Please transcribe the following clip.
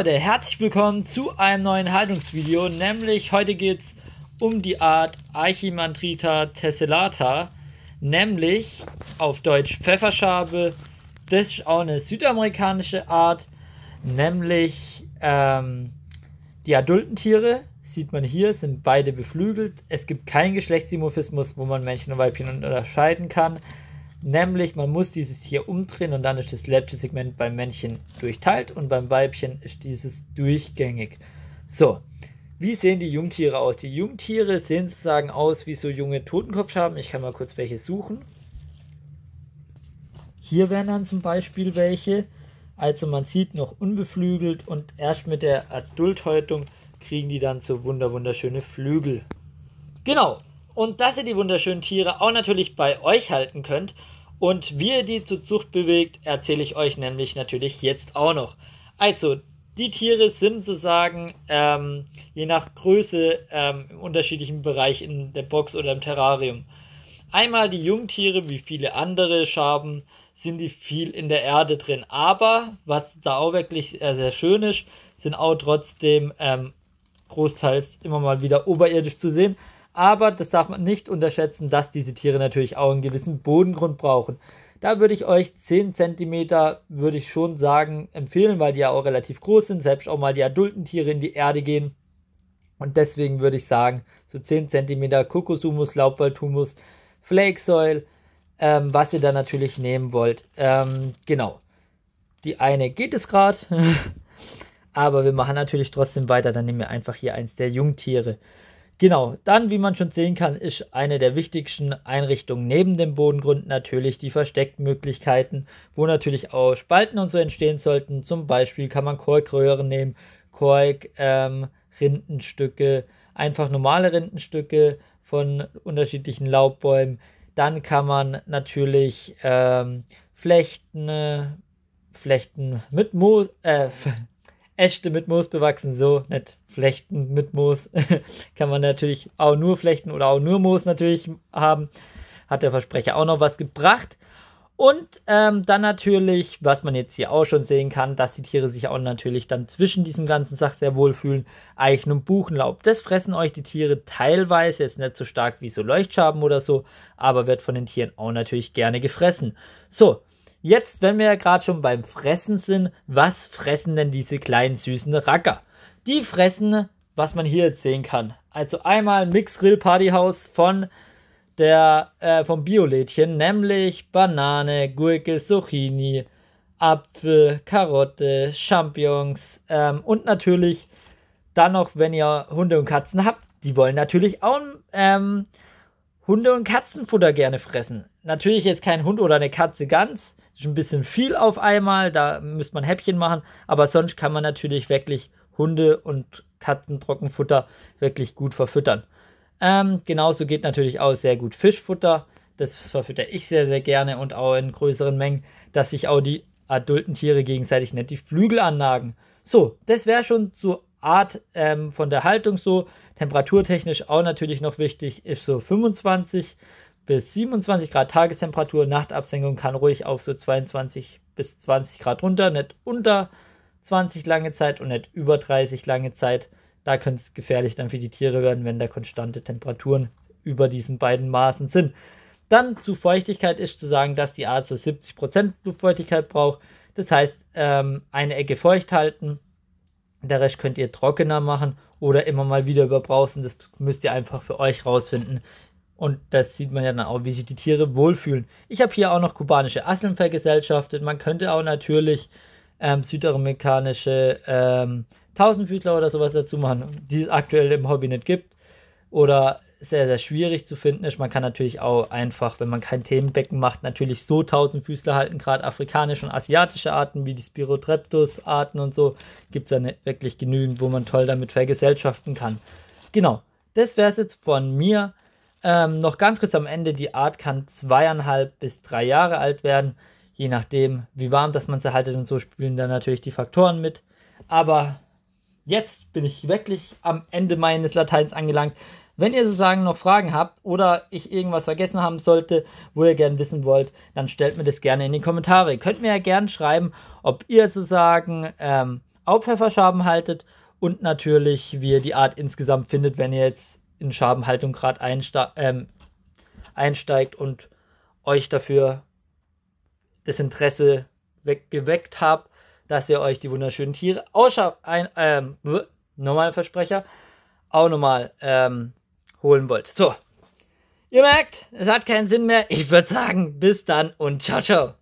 Leute, herzlich willkommen zu einem neuen Haltungsvideo, nämlich heute geht es um die Art Archimandrita tessellata, nämlich auf Deutsch Pfefferschabe. Das ist auch eine südamerikanische Art, nämlich ähm, die adulten Tiere, sieht man hier, sind beide beflügelt. Es gibt keinen Geschlechtsdimorphismus, wo man Männchen und Weibchen unterscheiden kann. Nämlich, man muss dieses hier umdrehen und dann ist das letzte Segment beim Männchen durchteilt und beim Weibchen ist dieses durchgängig. So, wie sehen die Jungtiere aus? Die Jungtiere sehen sozusagen aus wie so junge Totenkopfschaben. Ich kann mal kurz welche suchen. Hier wären dann zum Beispiel welche. Also man sieht noch unbeflügelt und erst mit der Adulthäutung kriegen die dann so wunderschöne Flügel. Genau. Und dass ihr die wunderschönen Tiere auch natürlich bei euch halten könnt, und wie ihr die zur Zucht bewegt, erzähle ich euch nämlich natürlich jetzt auch noch. Also, die Tiere sind sozusagen ähm, je nach Größe ähm, im unterschiedlichen Bereich in der Box oder im Terrarium. Einmal die Jungtiere, wie viele andere Schaben, sind die viel in der Erde drin. Aber was da auch wirklich sehr, sehr schön ist, sind auch trotzdem ähm, großteils immer mal wieder oberirdisch zu sehen. Aber das darf man nicht unterschätzen, dass diese Tiere natürlich auch einen gewissen Bodengrund brauchen. Da würde ich euch 10 cm, würde ich schon sagen, empfehlen, weil die ja auch relativ groß sind. Selbst auch mal die adulten Tiere in die Erde gehen. Und deswegen würde ich sagen, so 10 cm Kokosumus, Laubwaldhumus, Flake Soil, ähm, was ihr da natürlich nehmen wollt. Ähm, genau. Die eine geht es gerade. Aber wir machen natürlich trotzdem weiter. Dann nehmen wir einfach hier eins der Jungtiere. Genau, dann, wie man schon sehen kann, ist eine der wichtigsten Einrichtungen neben dem Bodengrund natürlich die Versteckmöglichkeiten, wo natürlich auch Spalten und so entstehen sollten. Zum Beispiel kann man Korkröhren nehmen, Kork, ähm, einfach normale Rindenstücke von unterschiedlichen Laubbäumen. Dann kann man natürlich ähm, Flechten, äh, Flechten mit Moos, äh, Äste mit Moos bewachsen, so nicht flechten mit Moos. Kann man natürlich auch nur flechten oder auch nur Moos natürlich haben. Hat der Versprecher auch noch was gebracht. Und ähm, dann natürlich, was man jetzt hier auch schon sehen kann, dass die Tiere sich auch natürlich dann zwischen diesem ganzen Sach sehr wohlfühlen. Eichen und Buchenlaub. Das fressen euch die Tiere teilweise, jetzt nicht so stark wie so Leuchtschaben oder so, aber wird von den Tieren auch natürlich gerne gefressen. So, Jetzt, wenn wir ja gerade schon beim Fressen sind, was fressen denn diese kleinen süßen Racker? Die fressen, was man hier jetzt sehen kann. Also einmal Mix Grill Partyhaus von der äh, vom Biolädchen, nämlich Banane, Gurke, Zucchini, Apfel, Karotte, Champignons ähm, und natürlich dann noch, wenn ihr Hunde und Katzen habt, die wollen natürlich auch ähm, Hunde und Katzenfutter gerne fressen. Natürlich jetzt kein Hund oder eine Katze ganz, ist ein bisschen viel auf einmal, da müsste man Häppchen machen, aber sonst kann man natürlich wirklich Hunde und Katzen Trockenfutter wirklich gut verfüttern. Ähm, genauso geht natürlich auch sehr gut Fischfutter. Das verfütter ich sehr, sehr gerne und auch in größeren Mengen, dass sich auch die adulten Tiere gegenseitig nicht die Flügel annagen. So, das wäre schon so Art ähm, von der Haltung so. Temperaturtechnisch auch natürlich noch wichtig, ist so 25 bis 27 Grad Tagestemperatur, Nachtabsenkung kann ruhig auf so 22 bis 20 Grad runter, nicht unter 20 lange Zeit und nicht über 30 lange Zeit. Da könnte es gefährlich dann für die Tiere werden, wenn da konstante Temperaturen über diesen beiden Maßen sind. Dann zu Feuchtigkeit ist zu sagen, dass die Art so 70% Luftfeuchtigkeit braucht. Das heißt, ähm, eine Ecke feucht halten, der Rest könnt ihr trockener machen oder immer mal wieder überbrausen. Das müsst ihr einfach für euch rausfinden, und das sieht man ja dann auch, wie sich die Tiere wohlfühlen. Ich habe hier auch noch kubanische Asseln vergesellschaftet. Man könnte auch natürlich ähm, südamerikanische ähm, Tausendfüßler oder sowas dazu machen, die es aktuell im Hobby nicht gibt. Oder sehr, sehr schwierig zu finden ist. Man kann natürlich auch einfach, wenn man kein Themenbecken macht, natürlich so Tausendfüßler halten. Gerade afrikanische und asiatische Arten wie die Spirotreptus-Arten und so gibt es ja nicht wirklich genügend, wo man toll damit vergesellschaften kann. Genau, das wäre es jetzt von mir. Ähm, noch ganz kurz am Ende, die Art kann zweieinhalb bis drei Jahre alt werden, je nachdem, wie warm das man sie haltet und so spielen dann natürlich die Faktoren mit. Aber jetzt bin ich wirklich am Ende meines Lateins angelangt. Wenn ihr sozusagen noch Fragen habt oder ich irgendwas vergessen haben sollte, wo ihr gerne wissen wollt, dann stellt mir das gerne in die Kommentare. Ihr könnt mir ja gerne schreiben, ob ihr sozusagen ähm, Pfefferschaben haltet und natürlich, wie ihr die Art insgesamt findet, wenn ihr jetzt in Schabenhaltung gerade einste ähm, einsteigt und euch dafür das Interesse geweckt habt, dass ihr euch die wunderschönen Tiere ausschaut, ein, ähm, nochmal Versprecher, auch nochmal ähm, holen wollt. So, ihr merkt, es hat keinen Sinn mehr. Ich würde sagen, bis dann und ciao, ciao.